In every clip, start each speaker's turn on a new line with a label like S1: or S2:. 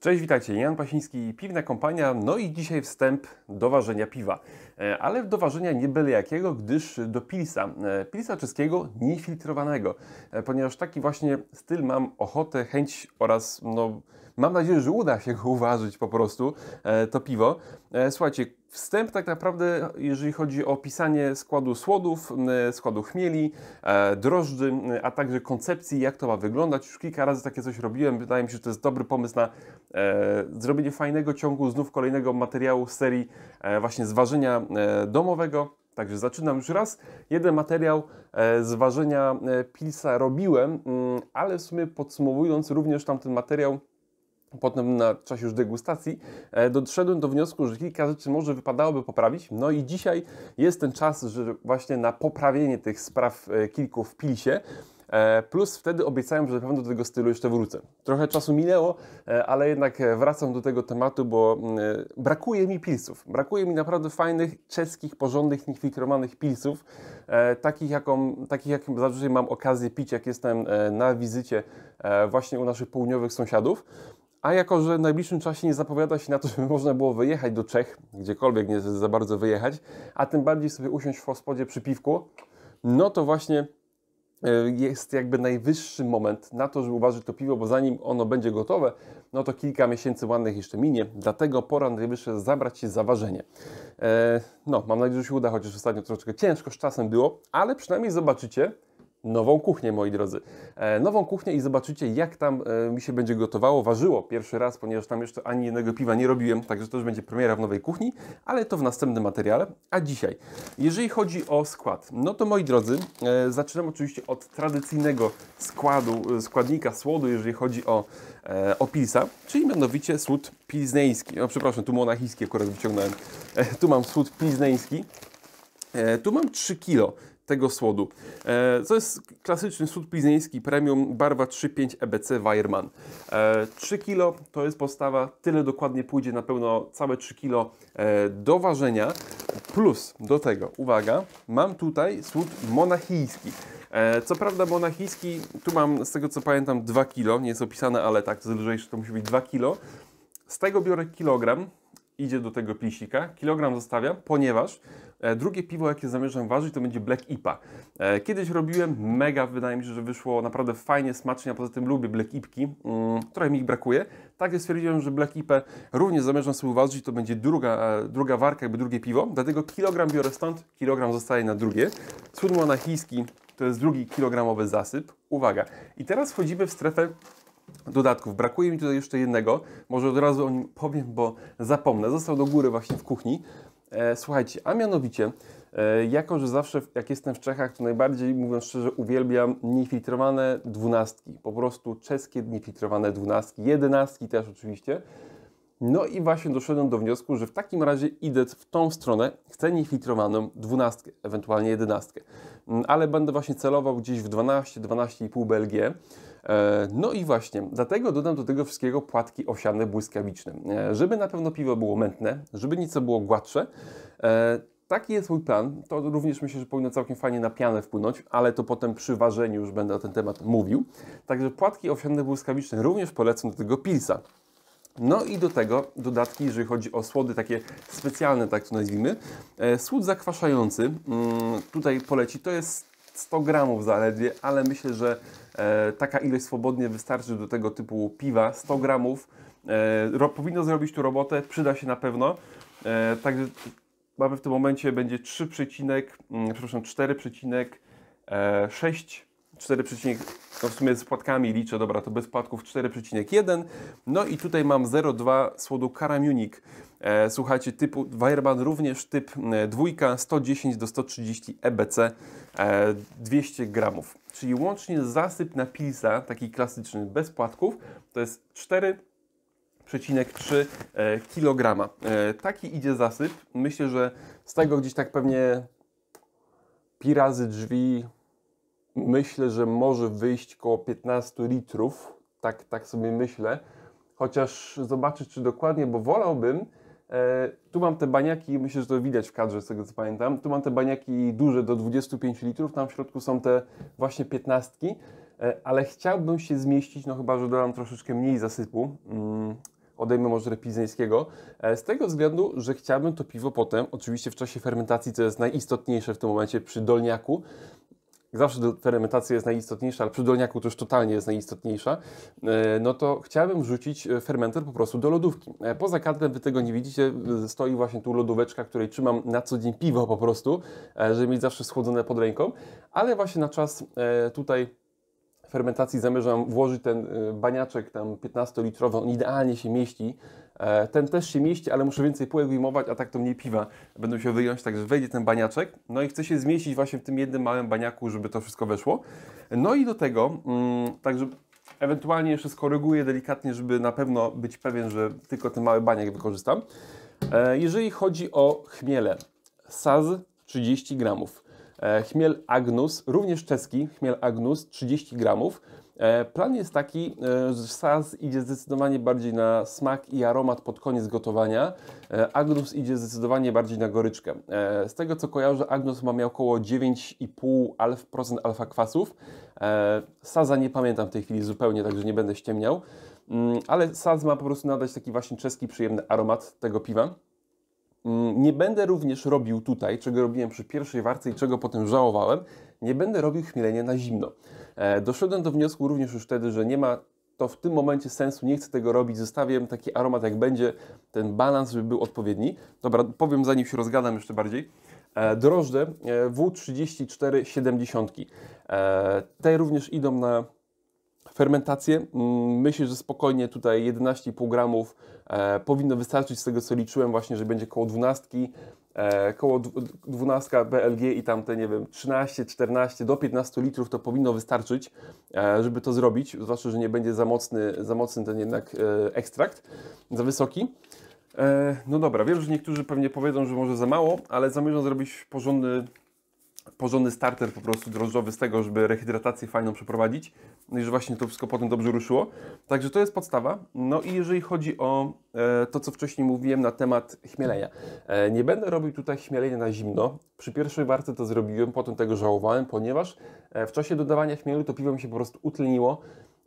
S1: Cześć, witajcie. Jan Pasiński, Piwna Kompania. No i dzisiaj wstęp do ważenia piwa. E, ale do ważenia nie byle jakiego, gdyż do pilsa. E, pilsa czeskiego niefiltrowanego. E, ponieważ taki właśnie styl mam ochotę, chęć oraz no Mam nadzieję, że uda się go uważać po prostu, e, to piwo. E, słuchajcie, wstęp tak naprawdę, jeżeli chodzi o pisanie składu słodów, e, składu chmieli, drożdży, a także koncepcji, jak to ma wyglądać. Już kilka razy takie coś robiłem. Wydaje mi się, że to jest dobry pomysł na zrobienie fajnego ciągu, znów kolejnego materiału z serii właśnie zważenia domowego. Także zaczynam już raz. Jeden materiał z ważenia Pilsa robiłem, mm, ale w sumie podsumowując również tamten materiał, Potem na czasie już degustacji e, doszedłem do wniosku, że kilka rzeczy może wypadałoby poprawić. No i dzisiaj jest ten czas, że właśnie na poprawienie tych spraw e, kilku w pilsie. E, plus wtedy obiecałem, że na pewno do tego stylu jeszcze wrócę. Trochę czasu minęło, ale jednak wracam do tego tematu, bo brakuje mi pilsów. Brakuje mi naprawdę fajnych, czeskich, porządnych, niefiltrowanych pilsów, takich, jaką, takich jak zazwyczaj mam okazję pić, jak jestem na wizycie właśnie u naszych południowych sąsiadów. A jako, że w najbliższym czasie nie zapowiada się na to, żeby można było wyjechać do Czech, gdziekolwiek nie za bardzo wyjechać, a tym bardziej sobie usiąść w hospodzie przy piwku, no to właśnie e, jest jakby najwyższy moment na to, żeby uważać to piwo, bo zanim ono będzie gotowe, no to kilka miesięcy ładnych jeszcze minie, dlatego pora najwyższa zabrać się za ważenie. E, no, mam nadzieję, że się uda, chociaż ostatnio troszeczkę ciężko z czasem było, ale przynajmniej zobaczycie, nową kuchnię, moi drodzy. E, nową kuchnię i zobaczycie, jak tam e, mi się będzie gotowało, ważyło pierwszy raz, ponieważ tam jeszcze ani jednego piwa nie robiłem, także to już będzie premiera w nowej kuchni, ale to w następnym materiale. A dzisiaj, jeżeli chodzi o skład, no to moi drodzy, e, zaczynam oczywiście od tradycyjnego składu, składnika słodu, jeżeli chodzi o, o pilsa, czyli mianowicie słód pilzneński. No, przepraszam, tu monachijski akurat wyciągnąłem. tu mam słód pilzneński. Tu mam 3 kilo tego słodu. E, co jest klasyczny słód plizeński premium barwa 35 EBC Weirman. E, 3 e, kg to jest postawa, tyle dokładnie pójdzie na pełno całe 3 kg e, do ważenia. Plus do tego, uwaga, mam tutaj słód monachijski. E, co prawda monachijski, tu mam z tego co pamiętam 2 kg, nie jest opisane, ale tak, z lżejszy to musi być 2 kg. Z tego biorę kilogram, idzie do tego plisika, kilogram zostawiam, ponieważ E, drugie piwo, jakie zamierzam ważyć, to będzie Black IPA. E, kiedyś robiłem, mega, wydaje mi się, że wyszło naprawdę fajnie, smacznie, a poza tym lubię Black IPki, mm, trochę mi ich brakuje. Także stwierdziłem, że Black IPę również zamierzam sobie ważyć, to będzie druga, e, druga warka, jakby drugie piwo, dlatego kilogram biorę stąd, kilogram zostaje na drugie. Cudmo na chiński to jest drugi kilogramowy zasyp. Uwaga. I teraz wchodzimy w strefę dodatków. Brakuje mi tutaj jeszcze jednego. Może od razu o nim powiem, bo zapomnę. Został do góry właśnie w kuchni. E, słuchajcie, a mianowicie, e, jako że zawsze jak jestem w Czechach, to najbardziej, mówiąc szczerze, uwielbiam niefiltrowane dwunastki. Po prostu czeskie niefiltrowane dwunastki, jedenastki też oczywiście. No i właśnie doszedłem do wniosku, że w takim razie idę w tą stronę, chcę niefiltrowaną dwunastkę, ewentualnie jedenastkę. Mm, ale będę właśnie celował gdzieś w 12, 12,5 BLG. E, no i właśnie, dlatego dodam do tego wszystkiego płatki owsiane błyskawiczne, e, żeby na pewno piwo było mętne, żeby nieco było gładsze. E, taki jest mój plan. To również myślę, że powinno całkiem fajnie na pianę wpłynąć, ale to potem przy ważeniu już będę o ten temat mówił. Także płatki owsiane błyskawiczne również polecam do tego pilsa. No i do tego dodatki, jeżeli chodzi o słody takie specjalne, tak to nazwijmy. Słód zakwaszający, mm, tutaj poleci, to jest 100 gramów zaledwie, ale myślę, że e, taka ilość swobodnie wystarczy do tego typu piwa. 100 gramów e, ro, powinno zrobić tu robotę, przyda się na pewno. E, także mamy w tym momencie będzie 3, przecinek, mm, przepraszam, 4, 6 4, no w sumie z płatkami liczę, dobra, to bez płatków 4,1. No i tutaj mam 0,2 słodu Karamunik. E, słuchajcie, typu Wireman również typ e, dwójka 110 do 130 EBC 200 gramów. Czyli łącznie zasyp na pilsa, taki klasyczny, bez płatków, to jest 4 3,3 kg. Taki idzie zasyp. Myślę, że z tego gdzieś tak pewnie pi razy drzwi myślę, że może wyjść koło 15 litrów. Tak, tak sobie myślę. Chociaż zobaczę, czy dokładnie, bo wolałbym, E, tu mam te baniaki, myślę, że to widać w kadrze, z tego co pamiętam. Tu mam te baniaki duże do 25 litrów, tam w środku są te właśnie 15, e, ale chciałbym się zmieścić, no chyba, że dodam troszeczkę mniej zasypu. Mm, odejmę może repizyńskiego, e, z tego względu, że chciałbym to piwo potem, oczywiście w czasie fermentacji, co jest najistotniejsze w tym momencie przy dolniaku, jak zawsze fermentacja jest najistotniejsza, ale przy dolniaku to już totalnie jest najistotniejsza, e, no to chciałbym wrzucić e, fermenter po prostu do lodówki. E, poza kadrem wy tego nie widzicie, stoi właśnie tu lodóweczka, której trzymam na co dzień piwo po prostu, żeby mieć zawsze schłodzone pod ręką, ale właśnie na czas tutaj fermentacji zamierzam włożyć ten baniaczek tam 15-litrowy, on idealnie się mieści E, ten też się mieści, ale muszę więcej półek wyjmować, a tak to mniej piwa będą się wyjąć, także wejdzie ten baniaczek. No i chcę się zmieścić właśnie w tym jednym małym baniaku, żeby to wszystko weszło. No i do tego, mm, także ewentualnie jeszcze skoryguję delikatnie, żeby na pewno być pewien, że tylko ten mały baniak wykorzystam. E, jeżeli chodzi o chmiele, Saz 30 gramów, e, chmiel Agnus, również czeski, chmiel Agnus 30 gramów, E, plan jest taki, e, że sas idzie zdecydowanie bardziej na smak i aromat pod koniec gotowania. E, Agnus idzie zdecydowanie bardziej na goryczkę. Z tego co kojarzę, Agnus ma miał około 9,5% alfa kwasów. Saza nie pamiętam w tej chwili zupełnie, także nie będę ściemniał. Mm, ale saz ma po prostu nadać taki właśnie czeski przyjemny aromat tego piwa. Mm, nie będę również robił tutaj, czego robiłem przy pierwszej warce i czego potem żałowałem, nie będę robił chmielenia na zimno. E, doszedłem do wniosku również już wtedy, że nie ma to w tym momencie sensu, nie chcę tego robić, zostawiam taki aromat jak będzie, ten balans, żeby był odpowiedni. Dobra, powiem zanim się rozgadam jeszcze bardziej. E, drożdże e, W3470. Te również idą na fermentację. Mm, myślę, że spokojnie tutaj 11,5 gramów e, powinno wystarczyć z tego co liczyłem właśnie, że będzie koło 12, e, koło 12 BLG i tam te nie wiem 13, 14 do 15 litrów to powinno wystarczyć, e, żeby to zrobić, zwłaszcza, że nie będzie za mocny, za mocny ten jednak ekstrakt, za wysoki. No dobra, wiem, że niektórzy pewnie powiedzą, że może za mało, ale zamierzam zrobić porządny porządny starter po prostu drożdżowy z tego, żeby rehydratację fajną przeprowadzić no i że właśnie to wszystko potem dobrze ruszyło. Także to jest podstawa. No i jeżeli chodzi o e, to, co wcześniej mówiłem na temat chmielenia. E, nie będę robił tutaj chmielenia na zimno. Przy pierwszej warce to zrobiłem, potem tego żałowałem, ponieważ e, w czasie dodawania chmielu to piwo mi się po prostu utleniło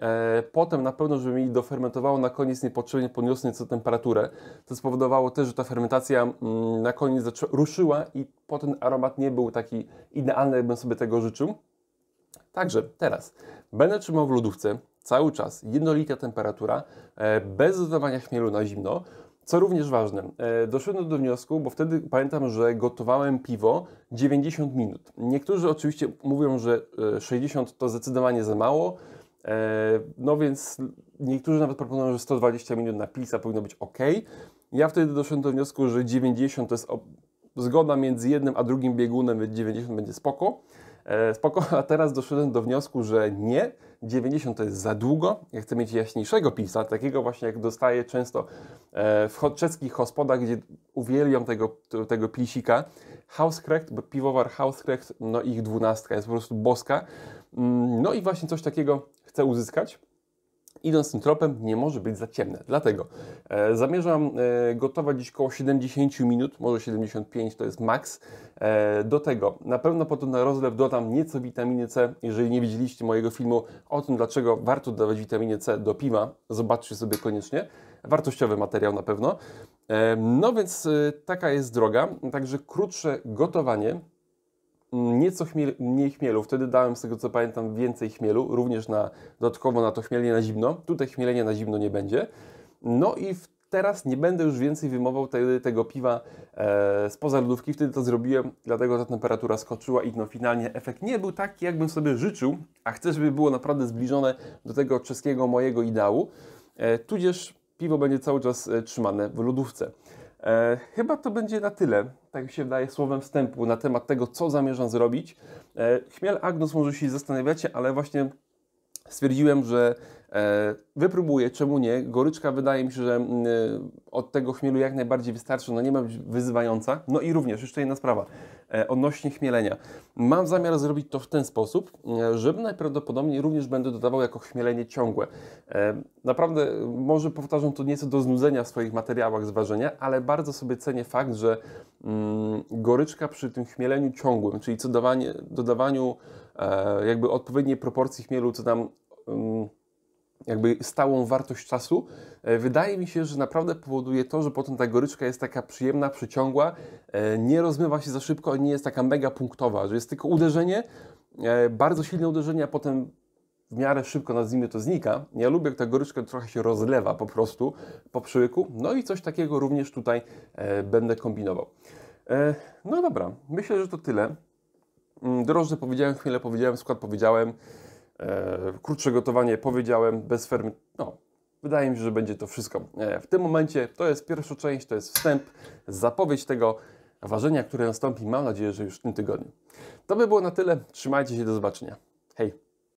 S1: E, potem na pewno, żeby mi dofermentowało na koniec niepotrzebnie podniosło nieco temperaturę, co spowodowało też, że ta fermentacja mm, na koniec ruszyła i potem aromat nie był taki idealny, jakbym sobie tego życzył. Także teraz będę trzymał w lodówce cały czas jednolita temperatura, e, bez dodawania chmielu na zimno. Co również ważne, e, doszedłem do wniosku, bo wtedy pamiętam, że gotowałem piwo 90 minut. Niektórzy oczywiście mówią, że 60 to zdecydowanie za mało, E, no więc niektórzy nawet proponują, że 120 minut na plisa powinno być ok. Ja wtedy doszedłem do wniosku, że 90 to jest zgoda między jednym a drugim biegunem, więc 90 będzie spoko. E, spoko, a teraz doszedłem do wniosku, że nie, 90 to jest za długo. Ja chcę mieć jaśniejszego pisa, takiego właśnie jak dostaję często e, w czeskich hospodach, gdzie uwielbiam tego, tego plisika. Hauskrecht, piwowar Hauskrecht, no ich dwunastka jest po prostu boska. Mm, no i właśnie coś takiego chce uzyskać, idąc tym tropem, nie może być za ciemne. Dlatego e, zamierzam e, gotować dziś około 70 minut, może 75 to jest maks. E, do tego na pewno potem na rozlew dodam nieco witaminy C. Jeżeli nie widzieliście mojego filmu o tym, dlaczego warto dawać witaminę C do piwa, zobaczcie sobie koniecznie. Wartościowy materiał na pewno. E, no więc e, taka jest droga. Także krótsze gotowanie nieco chmiel, mniej chmielu. Wtedy dałem, z tego co pamiętam, więcej chmielu, również na, dodatkowo na to chmielenie na zimno. Tutaj chmielenie na zimno nie będzie. No i teraz nie będę już więcej wymował te, tego piwa e, spoza lodówki. Wtedy to zrobiłem, dlatego ta temperatura skoczyła i no finalnie efekt nie był taki, jakbym sobie życzył, a chcę, żeby było naprawdę zbliżone do tego czeskiego mojego ideału. E, tudzież piwo będzie cały czas e, trzymane w lodówce. E, chyba to będzie na tyle, tak mi się wydaje, słowem wstępu na temat tego, co zamierzam zrobić. E, Chmiel Agnus może się zastanawiacie, ale właśnie stwierdziłem, że e, wypróbuję, czemu nie. Goryczka wydaje mi się, że e, od tego chmielu jak najbardziej wystarczy, no nie ma być wyzywająca. No i również jeszcze jedna sprawa e, odnośnie chmielenia. Mam zamiar zrobić to w ten sposób, że najprawdopodobniej również będę dodawał jako chmielenie ciągłe. Naprawdę może powtarzam to nieco do znudzenia w swoich materiałach zważenia, ale bardzo sobie cenię fakt, że mm, goryczka przy tym chmieleniu ciągłym, czyli co dodawanie, dodawaniu E, jakby odpowiedniej proporcji chmielu, co nam mm, jakby stałą wartość czasu. E, wydaje mi się, że naprawdę powoduje to, że potem ta goryczka jest taka przyjemna, przyciągła, e, nie rozmywa się za szybko, nie jest taka mega punktowa, że jest tylko uderzenie, bardzo silne uderzenie, a potem w miarę szybko, nazwijmy to, znika. Ja lubię, jak ta goryczka trochę się rozlewa po prostu po przyłyku. No i coś takiego również tutaj będę kombinował. No dobra, myślę, że to tyle. Mm, drożdże powiedziałem, chwilę powiedziałem, skład powiedziałem, e, krótsze gotowanie powiedziałem, bez fermy. No, wydaje mi się, że będzie to wszystko. E, w tym momencie to jest pierwsza część, to jest wstęp, zapowiedź tego ważenia, które nastąpi, mam nadzieję, że już w tym tygodniu. To by było na tyle. Trzymajcie się, do zobaczenia. Hej!